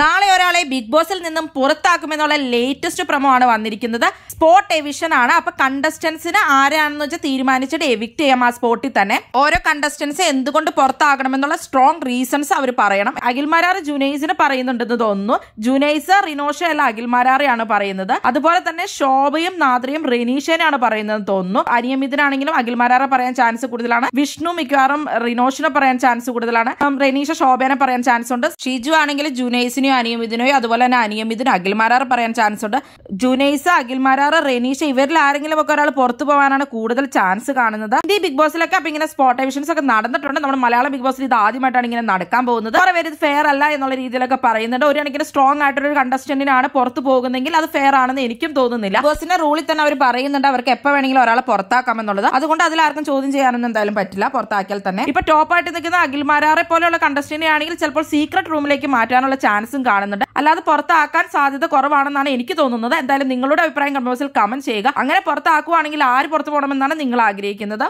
നാളെ ഒരാളെ ബിഗ് ബോസിൽ നിന്നും പുറത്താക്കുമെന്നുള്ള ലേറ്റസ്റ്റ് പ്രമോ ആണ് വന്നിരിക്കുന്നത് സ്പോട്ട് എവിഷൻ ആണ് അപ്പൊ കണ്ടസ്റ്റൻസിന് ആരാണെന്ന് വെച്ചാൽ തീരുമാനിച്ചിട്ട് എവിക്ട് ചെയ്യാം ആ സ്പോട്ടിൽ തന്നെ ഓരോ കണ്ടസ്റ്റൻസ് എന്തുകൊണ്ട് പുറത്താകണമെന്നുള്ള സ്ട്രോങ് റീസൺസ് അവർ പറയണം അഖിൽമാരാർ ജുനൈസിന് പറയുന്നുണ്ടെന്ന് തോന്നുന്നു ജുനൈസ് റിനോഷ അല്ല അഖിൽമാരാറിയാണ് പറയുന്നത് അതുപോലെ തന്നെ ശോഭയും നാദ്രയും റിനീഷേനാണ് പറയുന്നതെന്ന് തോന്നുന്നു അനിയമിതനാണെങ്കിലും അഖിൽമാരാറെ പറയാൻ ചാൻസ് കൂടുതലാണ് വിഷ്ണു മിക്കവാറും റിനോഷിനെ പറയാൻ ചാൻസ് കൂടുതലാണ് റിനീഷ ശോഭേനെ പറയാൻ ചാൻസ് ഉണ്ട് ഷിജു ആണെങ്കിൽ ജുനൈസ് ജുനൈസിനെയോ അനിയമിതനെയോ അതുപോലെ തന്നെ അനിയമിതനോ അഖിൽ പറയാൻ ചാൻസ് ഉണ്ട് ജുനൈസ് അഖിൽ റെനീഷ ഇവരിൽ ആരെങ്കിലും ഒക്കെ ഒരാൾ പുറത്തു പോകാനാണ് കൂടുതൽ ചാൻസ് കാണുന്നത് ഈ ബിഗ് ബോസിലൊക്കെ അപ്പൊ ഇങ്ങനെ സ്പോട്ട് എവിഷൻസ് ഒക്കെ നടന്നിട്ടുണ്ട് നമ്മുടെ മലയാളം ബിഗ് ബോസിൽ ഇത് ആദ്യമായിട്ടാണ് ഇങ്ങനെ നടക്കാൻ പോകുന്നത് കുറെ പേര് ഇത് ഫെയർ അല്ല എന്നുള്ള രീതിയിലൊക്കെ പറയുന്നുണ്ട് ഒരു കണക്കിന് സ്ട്രോങ് ആയിട്ടൊരു കണ്ടസ്റ്റന്റിനാണ് പുറത്തു പോകുന്നതെങ്കിൽ അത് ഫെയർ ആണെന്ന് എനിക്കും തോന്നുന്നില്ല ബോസിന്റെ റൂളിൽ തന്നെ അവർ പറയുന്നുണ്ട് അവർക്ക് എപ്പോ വേണമെങ്കിലും ഒരാളെ പുറത്താക്കാം എന്നുള്ളത് അതുകൊണ്ട് അതിൽ ആർക്കും ചോദ്യം ചെയ്യാനൊന്നും എന്തായാലും പറ്റില്ല പുറത്താക്കിയാൽ തന്നെ ഇപ്പൊ ടോപ്പായിട്ട് നിൽക്കുന്ന അഖിൽമാരാറെ പോലെയുള്ള കണ്ടസ്റ്റന്റിനെ ആണെങ്കിൽ ചിലപ്പോൾ സീക്രട്ട് റൂമിലേക്ക് മാറ്റാനുള്ള ചാൻസ് ചാൻസും കാണുന്നുണ്ട് അല്ലാതെ പുറത്താക്കാൻ സാധ്യത കുറവാണെന്നാണ് എനിക്ക് തോന്നുന്നത് എന്തായാലും നിങ്ങളുടെ അഭിപ്രായം കമന്റ് ബോക്സിൽ കമന്റ് ചെയ്യുക അങ്ങനെ പുറത്താക്കുവാണെങ്കിൽ ആര് പുറത്തു പോകണമെന്നാണ് നിങ്ങൾ ആഗ്രഹിക്കുന്നത്